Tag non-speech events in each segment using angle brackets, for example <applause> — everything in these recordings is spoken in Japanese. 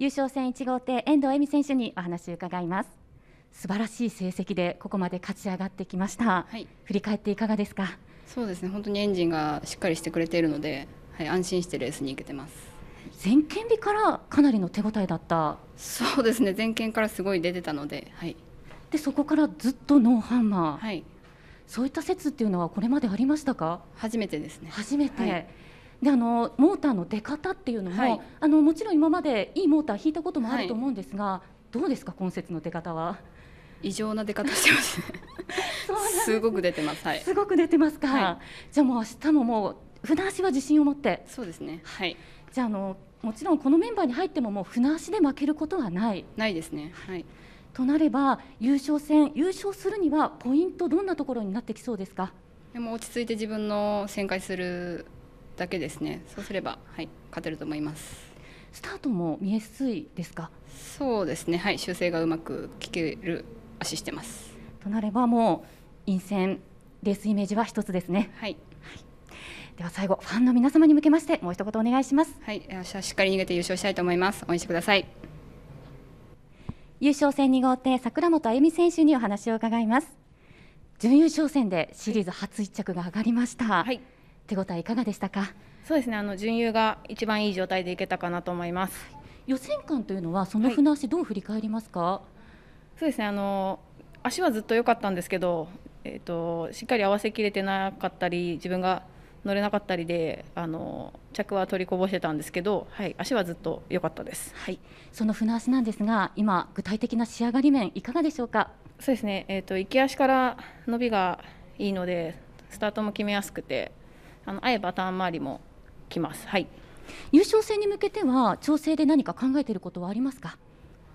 優勝戦1号艇遠藤恵美選手にお話を伺います素晴らしい成績でここまで勝ち上がってきました、はい、振り返っていかがですかそうですね本当にエンジンがしっかりしてくれているので、はい、安心してレースに行けてます全県日からかなりの手応えだったそうですね全県からすごい出てたので,、はい、でそこからずっとノーハンマー、はい、そういった説っていうのはこれまでありましたか初めてですね初めて、はいであのモーターの出方っていうのも、はい、あのもちろん今までいいモーター引いたこともあると思うんですが、はい、どうですか今節の出方は異常な出方してますす、ね, <laughs> ごく出てます、はい、すごく出てますか、じゃあもう明日ももう船足は自信を持ってそうですねはいじゃあのもちろんこのメンバーに入ってももう船足で負けることはないないですねはいとなれば優勝戦優勝するにはポイントどんなところになってきそうですかでも落ち着いて自分の旋回するだけですねそうすれば、はい、勝てると思いますスタートも見えやすいですかそうですねはい修正がうまく効ける足してますとなればもう陰線レースイメージは一つですねはい、はいでは最後ファンの皆様に向けましてもう一言お願いしますはい明日しっかり逃げて優勝したいと思います応援してください優勝戦2号艇桜本あゆみ選手にお話を伺います準優勝戦でシリーズ初1着が上がりました、はい手応えいかがでしたかそうですねあの準優が一番いい状態でいけたかなと思います、予選間というのはその船足どう振り返りますか、はい、そうですねあの足はずっと良かったんですけどえーと、しっかり合わせきれてなかったり自分が乗れなかったりであの着は取りこぼしてたんですけど、はい、足はずっと良かったです、はい、その船足なんですが今、具体的な仕上がり面いかがでしょうかそうですね、えーと、と行き足から伸びがいいのでスタートも決めやすくてあの会えばターン周りも来ます。はい優勝戦に向けては調整で何か考えていることはありますか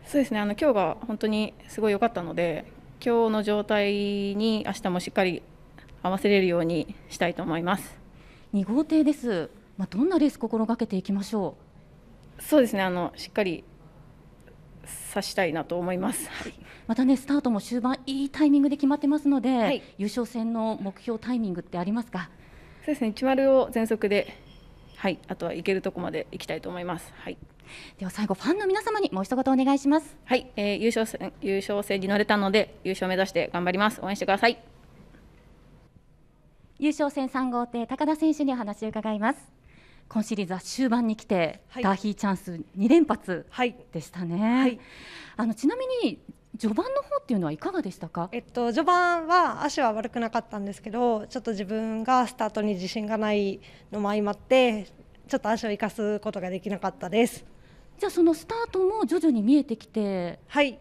そうですねあの今日が本当にすごい良かったので今日の状態に明日もしっかり合わせれるようにしたいと思います2号艇です、まあ、どんなレース心がけていきましょうそうですねあのしっかり指したいなと思います、はい、またねスタートも終盤いいタイミングで決まってますので、はい、優勝戦の目標タイミングってありますかそうですね1丸を全速ではいあとは行けるとこまで行きたいと思いますはいでは最後ファンの皆様にもう一言お願いしますはい、えー、優勝戦優勝戦に乗れたので優勝目指して頑張ります応援してください優勝戦3号艇高田選手にお話を伺います今シリーズは終盤に来て、はい、ダーヒーチャンス2連発でしたね、はいはい、あのちなみに序盤の方っていうのはいかがでしたか、えっと、序盤は足は悪くなかったんですけどちょっと自分がスタートに自信がないのも相まってちょっと足を生かすことができなかったですじゃあそのスタートも徐々に見えてきてはい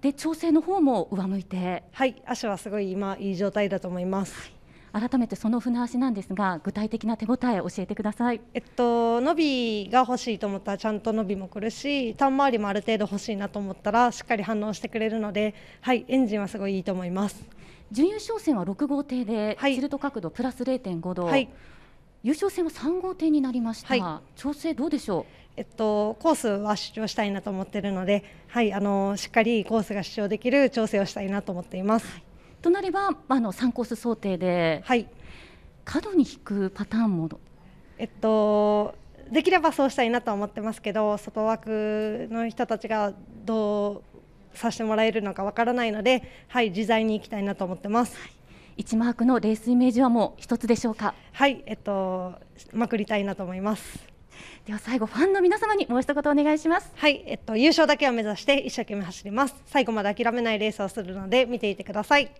で調整の方も上向いてはい足はすごい今いい状態だと思います、はい改めてその船橋なんですが具体的な手応え教えてください、えっと、伸びが欲しいと思ったらちゃんと伸びもくるしターン周りもある程度欲しいなと思ったらしっかり反応してくれるので、はい、エンジンはすごいいいと思います準優勝戦は6号艇で、はい、チルト角度プラス0.5度、はい、優勝戦は3号艇になりました、はい、調整どうでしょうえっと、コースは主張したいなと思っているので、はい、あのしっかりコースが主張できる調整をしたいなと思っています。はいとなればあの3コース想定で、はい、角に引くパターンもえっとできればそうしたいなと思ってますけど外枠の人たちがどうさせてもらえるのかわからないので、はい、自在に行きたいなと思ってます。はい1マークのレースイメージはもう一つでしょうかはいえっとまくりたいなと思いますでは最後ファンの皆様にもう一言お願いしますはいえっと優勝だけを目指して一生懸命走ります最後まで諦めないレースをするので見ていてください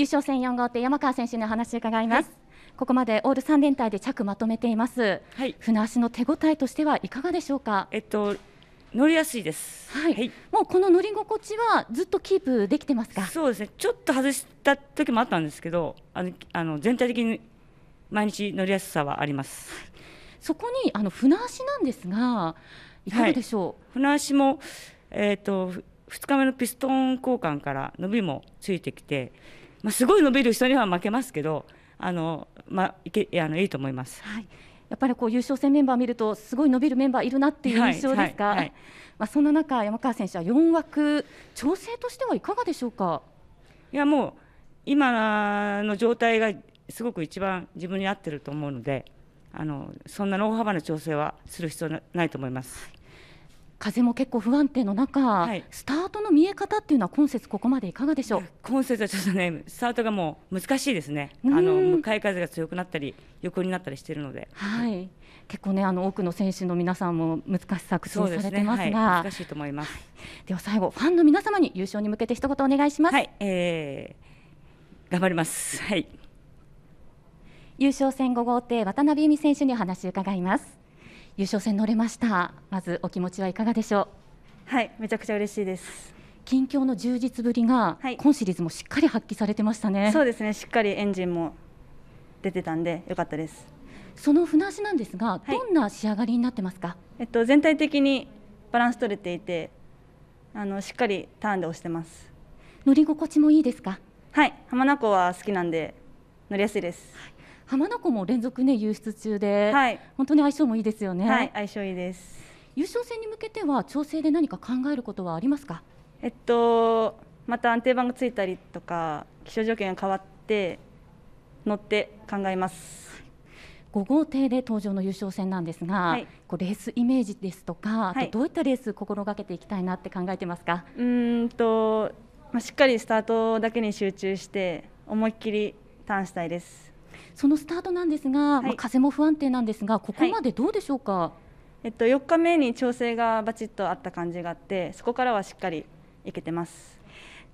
優勝戦4号艇山川選手の話を伺います、はい、ここまでオール3連隊で着まとめています、はい、船足の手応えとしてはいかがでしょうかえっと乗りやすいです、はい、はい、もうこの乗り心地はずっとキープできてますかそうですねちょっと外した時もあったんですけどあのあの全体的に毎日乗りやすさはあります、そこにあの船足なんですがいかがでしょう、船足もえっ、ー、と2日目のピストン交換から伸びもついてきてまあ、すごい伸びる人には負けますけどあの、まあ、いけあのいいと思います。はいやっぱりこう優勝戦メンバー見るとすごい伸びるメンバーいるなっていう印象ですか、はいはいはい、まあ、そんな中山川選手は4枠調整としてはいかがでしょうかいやもう今の状態がすごく一番自分に合ってると思うのであのそんな大幅な調整はする必要ないと思います。風も結構不安定の中、はい、スタートの見え方っていうのは今節ここまでいかがでしょう今節はちょっとねスタートがもう難しいですねあの向かい風が強くなったり横になったりしているので、はい、はい、結構ねあの多くの選手の皆さんも難しさ苦にされてますが、ねはい、難しいと思います、では最後ファンの皆様に優勝に向けて一言お願いしますはい、えー、頑張りますはい優勝戦5号艇渡辺由美選手にお話を伺います優勝戦乗れましたまずお気持ちはいかがでしょうはいめちゃくちゃ嬉しいです近況の充実ぶりが、はい、今シリーズもしっかり発揮されてましたねそうですねしっかりエンジンも出てたんで良かったですその船足なんですが、はい、どんな仕上がりになってますかえっと全体的にバランス取れていてあのしっかりターンで押してます乗り心地もいいですかはい浜名湖は好きなんで乗りやすいです、はい浜名湖も連続ね輸出中で、はい、本当に相性もいいですよね。はい、相性いいです。優勝戦に向けては調整で何か考えることはありますか。えっとまた安定板がついたりとか気象条件が変わって乗って考えます。5号艇で登場の優勝戦なんですが、はい、こうレースイメージですとか、はい、どういったレース心がけていきたいなって考えてますかうんと、まあ、しっかりスタートだけに集中して思いっきりターンしたいです。そのスタートなんですが、はい、まあ、風も不安定なんですが、ここまでどうでしょうか、はい、えっと、4日目に調整がバチッとあった感じがあって、そこからはしっかりいけてます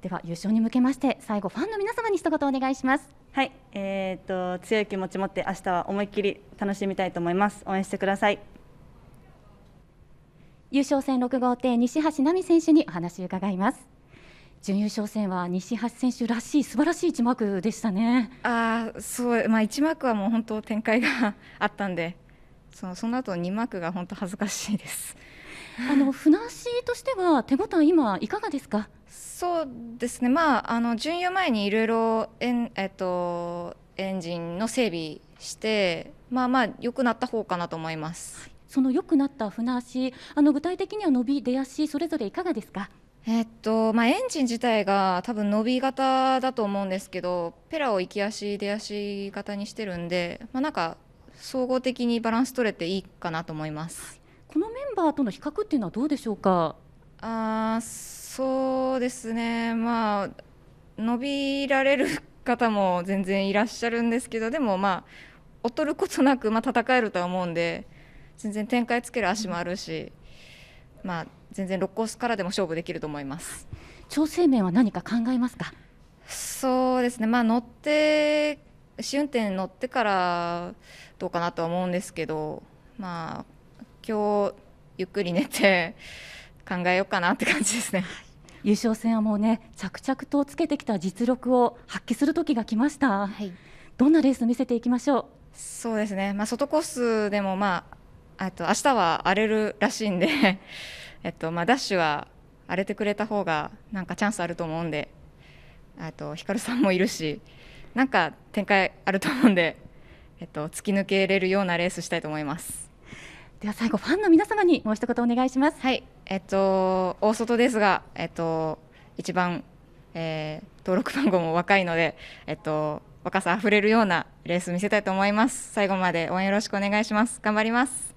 では優勝に向けまして、最後、ファンの皆様に一言お願いします。はい、えー、っと強い気持ち持って明日は思いっきり楽しみたいと思います。応援してください。優勝戦6号艇西橋奈美選手にお話を伺います。準優勝戦は西橋選手らしい素晴らしい一幕でしたね。あそうまあ、一幕はもう本当展開があったんでそのその後二幕が本当恥ずかしいです。あの船足としては手応え今いかがですか。そうですね。まああの準優前にいろいろええっとエンジンの整備してまあまあ良くなった方かなと思います。その良くなった船足あの具体的には伸び出足それぞれいかがですか。えっとまあ、エンジン自体が多分伸び型だと思うんですけどペラを行き足出足型にしてるんで、まあ、なんか総合的にバランス取れていいかなと思います、このメンバーとの比較っていうのはどうでしょうかあそうですね、まあ、伸びられる方も全然いらっしゃるんですけどでも、まあ、劣ることなく、まあ、戦えるとは思うんで全然展開つける足もあるし、まあ全然ロコースからでも勝負できると思います。調整面は何か考えますかそうですね、まあ、乗って試運転乗ってからどうかなとは思うんですけど、まあ今日ゆっくり寝て考えようかなって感じですね。優勝戦はもうね着々とつけてきた実力を発揮する時が来ました、はい、どんなレース見せていきましょうそうですね、まあ、外コースでも、まあ、あと明日は荒れるらしいんでえっとまあ、ダッシュは荒れてくれた方がなんかチャンスあると思うんでヒとルさんもいるしなんか展開あると思うんで、えっと、突き抜けれるようなレースしたいと思いますでは最後ファンの皆様にもう一言お願いしますはいえっと大外ですがえっと一番、えー、登録番号も若いのでえっと若さあふれるようなレース見せたいと思います最後まで応援よろしくお願いします頑張ります